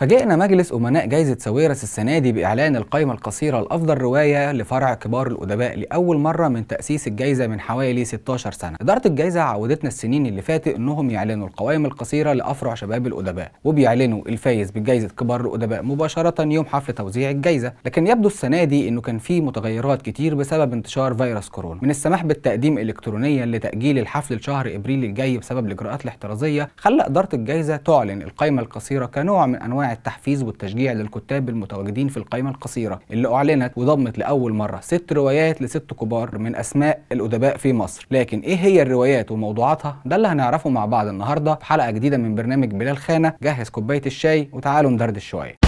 فاجئنا مجلس أمناء جائزة ساويرس السنة دي بإعلان القائمة القصيرة لأفضل رواية لفرع كبار الأدباء لأول مرة من تأسيس الجائزة من حوالي 16 سنة. إدارة الجائزة عودتنا السنين اللي فاتت إنهم يعلنوا القوائم القصيرة لأفرع شباب الأدباء، وبيعلنوا الفايز بجائزة كبار الأدباء مباشرة يوم حفل توزيع الجائزة، لكن يبدو السنة دي إنه كان في متغيرات كتير بسبب انتشار فيروس كورونا. من السماح بالتقديم إلكترونيا لتأجيل الحفل لشهر إبريل الجاي بسبب الإجراءات الاحترازية، خلى إدارة الجائزة تعلن القائمة القصيرة كنوع من أنواع التحفيز والتشجيع للكتاب المتواجدين في القائمة القصيرة اللي أعلنت وضمت لأول مرة ست روايات لست كبار من أسماء الأدباء في مصر لكن إيه هي الروايات وموضوعاتها ده اللي هنعرفه مع بعض النهاردة في حلقة جديدة من برنامج بلال خانة جهز كوباية الشاي وتعالوا ندردش شوية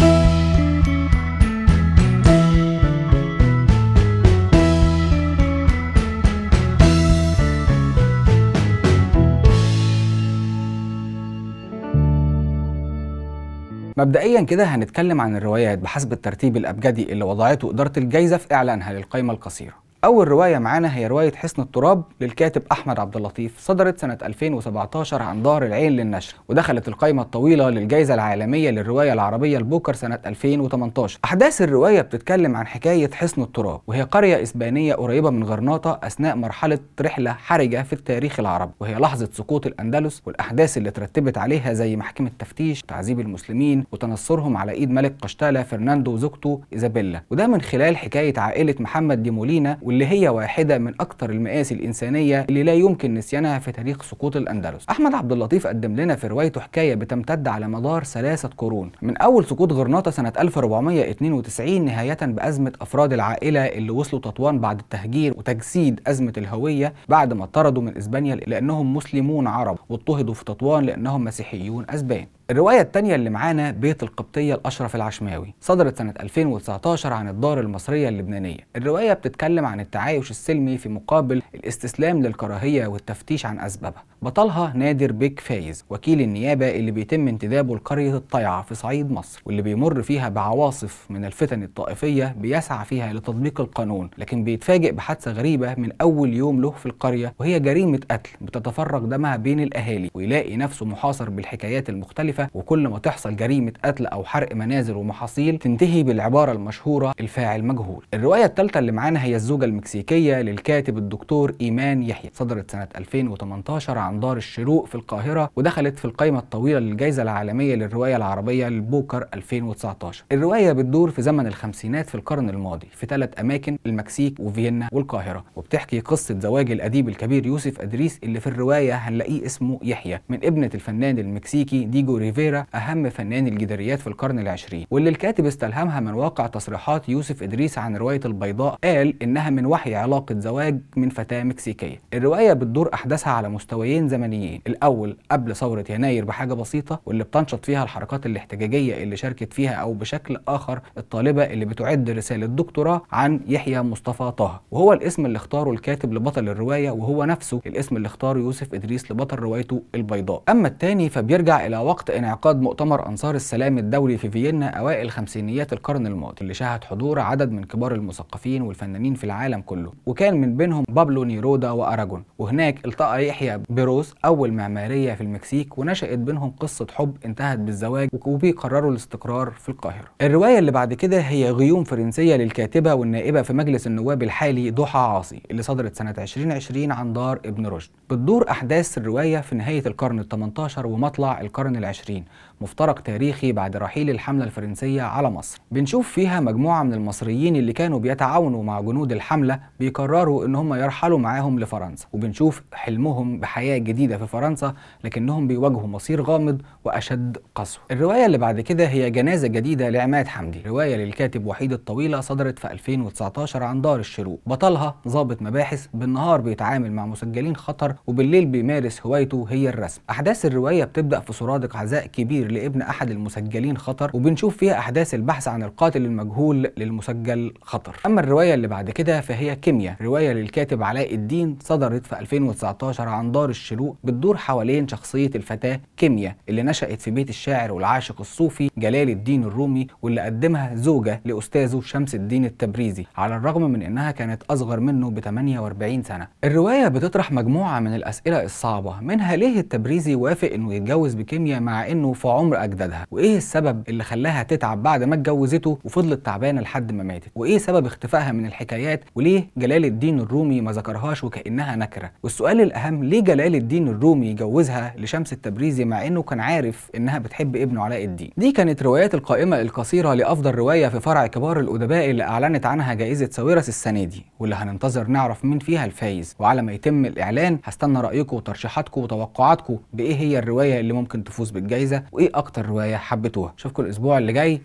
مبدئيا كده هنتكلم عن الروايات بحسب الترتيب الأبجدي اللي وضعته إدارة الجايزة في إعلانها للقائمة القصيرة أول رواية معانا هي رواية حصن التراب للكاتب أحمد عبد اللطيف صدرت سنة 2017 عن دار العين للنشر ودخلت القائمة الطويلة للجائزة العالمية للرواية العربية البوكر سنة 2018 أحداث الرواية بتتكلم عن حكاية حصن التراب وهي قرية إسبانية قريبة من غرناطة أثناء مرحلة رحلة حرجة في التاريخ العربي وهي لحظة سقوط الأندلس والأحداث اللي ترتبت عليها زي محكمة تفتيش تعذيب المسلمين وتنصرهم على إيد ملك قشتالة فرناندو وزوجته إيزابيلا وده من خلال حكاية عائلة محمد ديمولينا اللي هي واحده من اكثر المآسي الانسانيه اللي لا يمكن نسيانها في تاريخ سقوط الاندلس احمد عبد اللطيف قدم لنا في روايته حكايه بتمتد على مدار ثلاثه قرون من اول سقوط غرناطه سنه 1492 نهايه بازمه افراد العائله اللي وصلوا تطوان بعد التهجير وتجسيد ازمه الهويه بعد ما طردوا من اسبانيا لانهم مسلمون عرب واضطهدوا في تطوان لانهم مسيحيون اسبان الرواية الثانية اللي معانا بيت القبطية الأشرف العشماوي صدرت سنة 2019 عن الدار المصرية اللبنانية الرواية بتتكلم عن التعايش السلمي في مقابل الاستسلام للكراهية والتفتيش عن أسبابها بطلها نادر بيك فايز وكيل النيابة اللي بيتم انتدابه لقرية الطيعة في صعيد مصر واللي بيمر فيها بعواصف من الفتن الطائفية بيسعى فيها لتطبيق القانون لكن بيتفاجئ بحادثة غريبة من أول يوم له في القرية وهي جريمة قتل بتتفرق دمها بين الأهالي ويلاقي نفسه محاصر بالحكايات المختلفة مختلفة وكل ما تحصل جريمة قتل أو حرق منازل ومحاصيل تنتهي بالعبارة المشهورة الفاعل مجهول الرواية الثالثة اللي معانا هي الزوجة المكسيكية للكاتب الدكتور إيمان يحيى صدرت سنة 2018 عن دار الشروق في القاهرة ودخلت في القائمة الطويلة للجائزة العالمية للرواية العربية البوكر 2019 الرواية بتدور في زمن الخمسينات في القرن الماضي في ثلاث أماكن المكسيك وفيينا والقاهرة وبتحكي قصة زواج الأديب الكبير يوسف أدريس اللي في الرواية هنلاقيه اسمه يحيى من ابنة الفنان المكسيكي ديجو ريفيرا أهم فنان الجداريات في القرن العشرين واللي الكاتب استلهمها من واقع تصريحات يوسف إدريس عن رواية البيضاء قال إنها من وحي علاقة زواج من فتاة مكسيكية الرواية بتدور أحداثها على مستويين زمنيين الأول قبل ثورة يناير بحاجة بسيطة واللي بتنشط فيها الحركات الاحتجاجية اللي شاركت فيها أو بشكل آخر الطالبة اللي بتعد رسالة دكتوراه عن يحيى مصطفى طه وهو الاسم اللي اختاره الكاتب لبطل الرواية وهو نفسه الاسم اللي اختاره يوسف إدريس لبطل روايته البيضاء أما الثاني فبيرجع إلى وقت انعقاد مؤتمر أنصار السلام الدولي في فيينا أوائل خمسينيات القرن الماضي اللي شهد حضور عدد من كبار المثقفين والفنانين في العالم كله وكان من بينهم بابلو نيرودا وأراجون وهناك التقى يحيى بيروس أول معمارية في المكسيك ونشأت بينهم قصة حب انتهت بالزواج وبيقرروا الاستقرار في القاهرة الرواية اللي بعد كده هي غيوم فرنسية للكاتبة والنائبة في مجلس النواب الحالي ضحى عاصي اللي صدرت سنة 2020 عن دار ابن رشد بتدور أحداث الرواية في نهاية القرن ال 18 ومطلع القرن العشرين 2020 مفترق تاريخي بعد رحيل الحملة الفرنسية على مصر بنشوف فيها مجموعة من المصريين اللي كانوا بيتعاونوا مع جنود الحملة بيقرروا ان هم يرحلوا معاهم لفرنسا وبنشوف حلمهم بحياة جديدة في فرنسا لكنهم بيواجهوا مصير غامض واشد قسوة الرواية اللي بعد كده هي جنازة جديدة لعماد حمدي رواية للكاتب وحيد الطويلة صدرت في 2019 عن دار الشروق بطلها ضابط مباحث بالنهار بيتعامل مع مسجلين خطر وبالليل بيمارس هوايته هي الرسم احداث الرواية بتبدأ في سرادق عزاء كبير لابن أحد المسجلين خطر وبنشوف فيها أحداث البحث عن القاتل المجهول للمسجل خطر أما الرواية اللي بعد كده فهي كيمياء رواية للكاتب علاء الدين صدرت في 2019 عن دار الشروق بتدور حوالين شخصية الفتاة كيمياء اللي نشأت في بيت الشاعر والعاشق الصوفي جلال الدين الرومي واللي قدمها زوجة لأستاذه شمس الدين التبريزي على الرغم من إنها كانت أصغر منه ب 48 سنة الرواية بتطرح مجموعة من الأسئلة الصعبة منها ليه التبريزي وافق إنه يتجوز بكيمياء مع انه في عمر اجدادها وايه السبب اللي خلاها تتعب بعد ما اتجوزته وفضلت تعبانه لحد ما ماتت وايه سبب اختفائها من الحكايات وليه جلال الدين الرومي ما ذكرهاش وكانها نكره والسؤال الاهم ليه جلال الدين الرومي جوزها لشمس التبريزي مع انه كان عارف انها بتحب ابنه علاء الدين دي كانت روايات القائمه القصيره لافضل روايه في فرع كبار الادباء اللي اعلنت عنها جائزه ساويرس السنه دي واللي هننتظر نعرف مين فيها الفايز وعلى ما يتم الاعلان هستنى رايكم وترشيحاتكم وتوقعاتكم بايه هي الروايه اللي ممكن تفوز بالجائزه الجايزه وايه اكتر روايه حبيتوها اشوفكم الاسبوع اللي جاي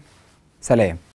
سلام